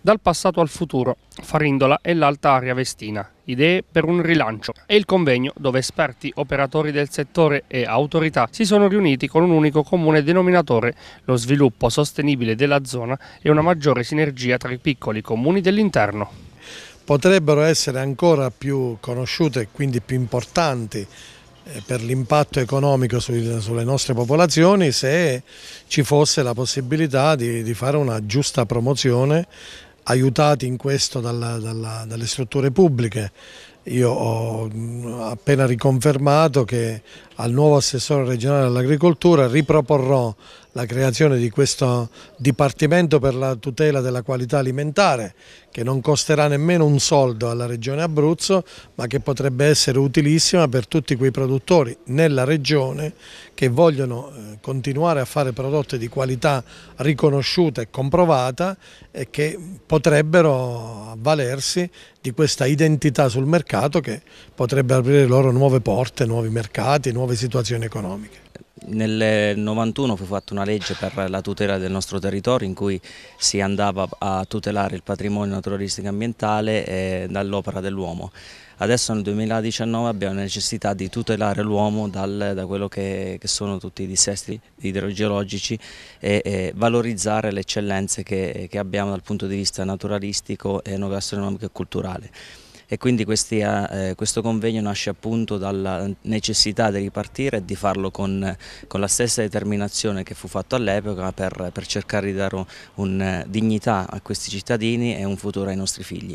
Dal passato al futuro, Farindola e l'alta aria vestina, idee per un rilancio e il convegno dove esperti, operatori del settore e autorità si sono riuniti con un unico comune denominatore, lo sviluppo sostenibile della zona e una maggiore sinergia tra i piccoli comuni dell'interno. Potrebbero essere ancora più conosciute e quindi più importanti eh, per l'impatto economico sulle nostre popolazioni se ci fosse la possibilità di, fare una giusta promozione aiutati in questo dalla, dalla, dalle strutture pubbliche. Io ho appena riconfermato che al nuovo assessore regionale all'agricoltura riproporrò la creazione di questo Dipartimento per la tutela della qualità alimentare che non costerà nemmeno un soldo alla regione Abruzzo ma che potrebbe essere utilissima per tutti quei produttori nella regione che vogliono eh, continuare a fare prodotti di qualità riconosciuta e comprovata e che potrebbero avvalersi di questa identità sul mercato che potrebbe aprire loro nuove porte, nuovi mercati, nuove nuove situazioni economiche. Nel 1991 fu fatta una legge per la tutela del nostro territorio in cui si andava a tutelare il patrimonio naturalistico e ambientale dall'opera dell'uomo. Adesso nel 2019 abbiamo la necessità di tutelare l'uomo da quello che, che, sono tutti i dissesti idrogeologici e, e valorizzare le eccellenze che, che abbiamo dal punto di vista naturalistico, enogastronomico e culturale e quindi questi, eh, eh, questo convegno nasce appunto dalla necessità di ripartire e di farlo con, con la stessa determinazione che fu fatto all'epoca per, per cercare di dare un, un, eh, dignità a questi cittadini e un futuro ai nostri figli.